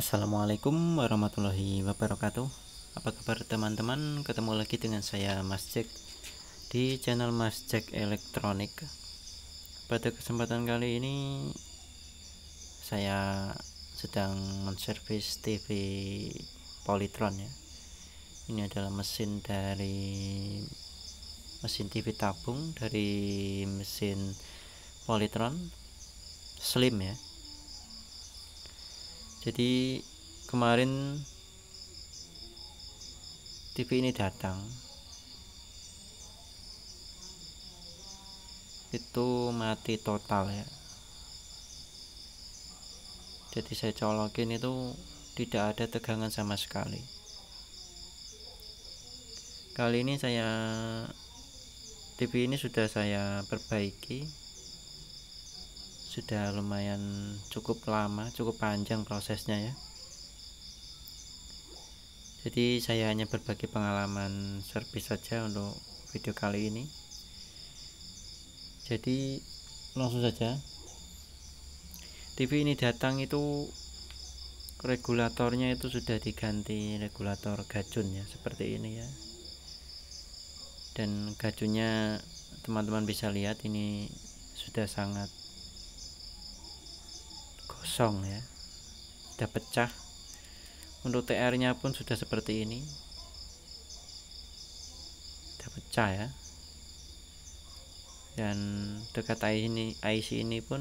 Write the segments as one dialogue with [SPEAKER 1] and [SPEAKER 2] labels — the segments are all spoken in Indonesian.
[SPEAKER 1] Assalamualaikum warahmatullahi wabarakatuh Apa kabar teman-teman Ketemu lagi dengan saya Mas Jack Di channel Mas Jack Elektronik Pada kesempatan kali ini Saya sedang menservis TV Polytron ya Ini adalah mesin dari Mesin TV tabung Dari mesin Polytron Slim ya jadi kemarin TV ini datang itu mati total ya jadi saya colokin itu tidak ada tegangan sama sekali kali ini saya TV ini sudah saya perbaiki sudah lumayan cukup lama cukup panjang prosesnya ya jadi saya hanya berbagi pengalaman servis saja untuk video kali ini jadi langsung saja TV ini datang itu regulatornya itu sudah diganti regulator gacun ya seperti ini ya dan gacunnya teman-teman bisa lihat ini sudah sangat kosong ya sudah pecah untuk TR nya pun sudah seperti ini sudah pecah ya dan dekat IC ini IC ini pun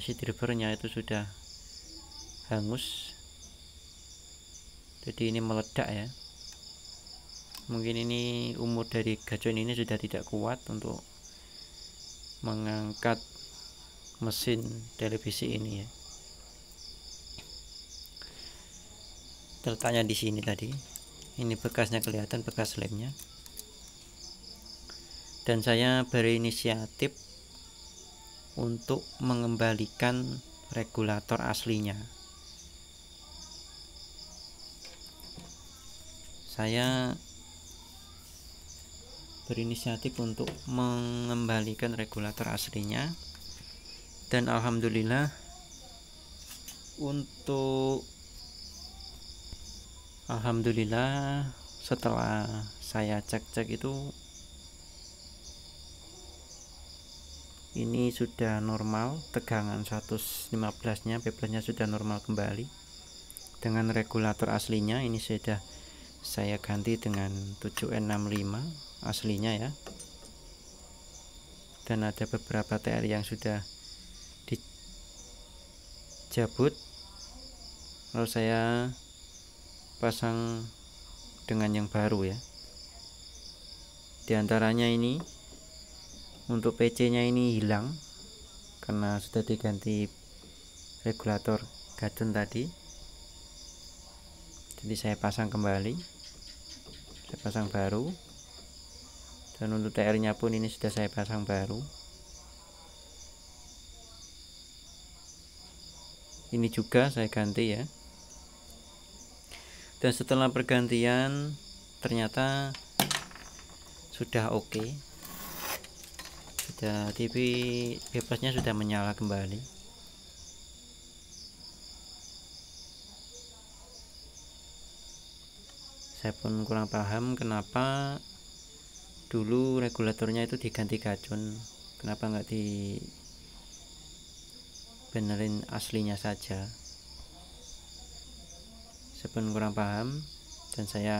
[SPEAKER 1] IC drivernya itu sudah hangus jadi ini meledak ya mungkin ini umur dari gacuan ini sudah tidak kuat untuk mengangkat mesin televisi ini ya Tertanya di sini tadi ini bekasnya kelihatan bekas lemnya dan saya berinisiatif untuk mengembalikan regulator aslinya saya berinisiatif untuk mengembalikan regulator aslinya dan alhamdulillah untuk alhamdulillah setelah saya cek-cek itu ini sudah normal tegangan 115 nya bebelnya sudah normal kembali dengan regulator aslinya ini sudah saya ganti dengan 7N65 aslinya ya dan ada beberapa TR yang sudah Jabut, lalu saya pasang dengan yang baru ya diantaranya ini untuk PC nya ini hilang karena sudah diganti regulator gadun tadi jadi saya pasang kembali saya pasang baru dan untuk TR nya pun ini sudah saya pasang baru ini juga saya ganti ya dan setelah pergantian ternyata sudah oke okay. sudah TV bebasnya sudah menyala kembali saya pun kurang paham kenapa dulu regulatornya itu diganti kacun kenapa nggak di benerin aslinya saja sebelum kurang paham dan saya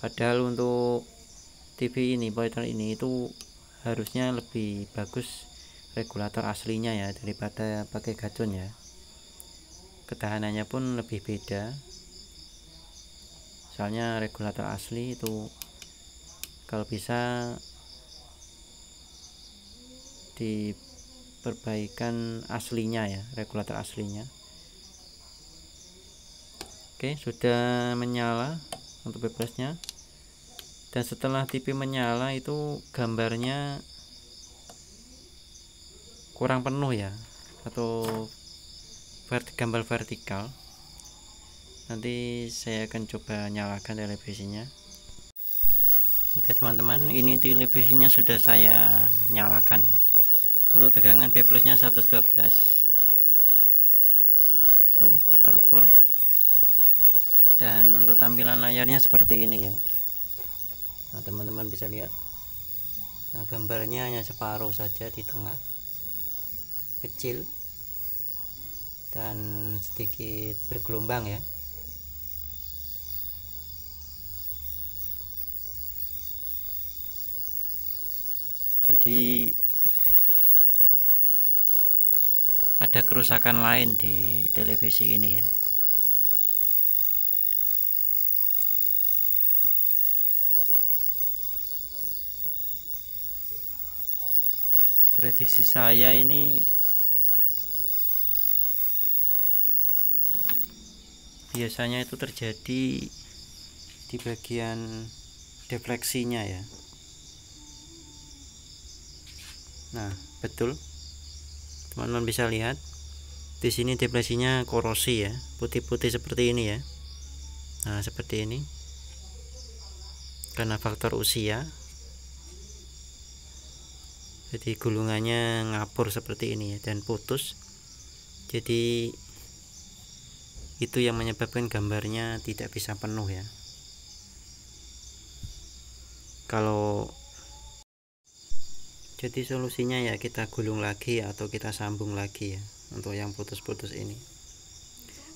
[SPEAKER 1] padahal untuk TV ini monitor ini itu harusnya lebih bagus regulator aslinya ya daripada pakai gacun ya ketahanannya pun lebih beda soalnya regulator asli itu kalau bisa di perbaikan aslinya ya regulator aslinya oke sudah menyala untuk bebasnya dan setelah TV menyala itu gambarnya kurang penuh ya atau vert gambar vertikal nanti saya akan coba nyalakan televisinya oke teman-teman ini televisinya sudah saya nyalakan ya untuk tegangan B plusnya 112 itu terukur dan untuk tampilan layarnya seperti ini ya nah teman-teman bisa lihat nah gambarnya hanya separuh saja di tengah kecil dan sedikit bergelombang ya jadi ada kerusakan lain di televisi ini ya prediksi saya ini biasanya itu terjadi di bagian defleksinya ya nah betul teman-teman bisa lihat di sini depresinya korosi ya putih-putih seperti ini ya nah seperti ini karena faktor usia jadi gulungannya ngapur seperti ini ya dan putus jadi itu yang menyebabkan gambarnya tidak bisa penuh ya kalau jadi solusinya ya kita gulung lagi atau kita sambung lagi ya untuk yang putus-putus ini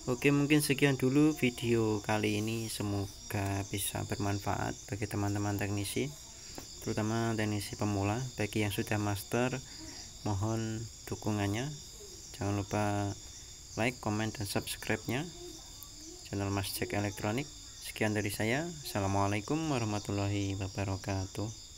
[SPEAKER 1] oke mungkin sekian dulu video kali ini semoga bisa bermanfaat bagi teman-teman teknisi terutama teknisi pemula bagi yang sudah master mohon dukungannya jangan lupa like, comment, dan subscribe-nya channel Mas Cek Elektronik sekian dari saya Assalamualaikum warahmatullahi wabarakatuh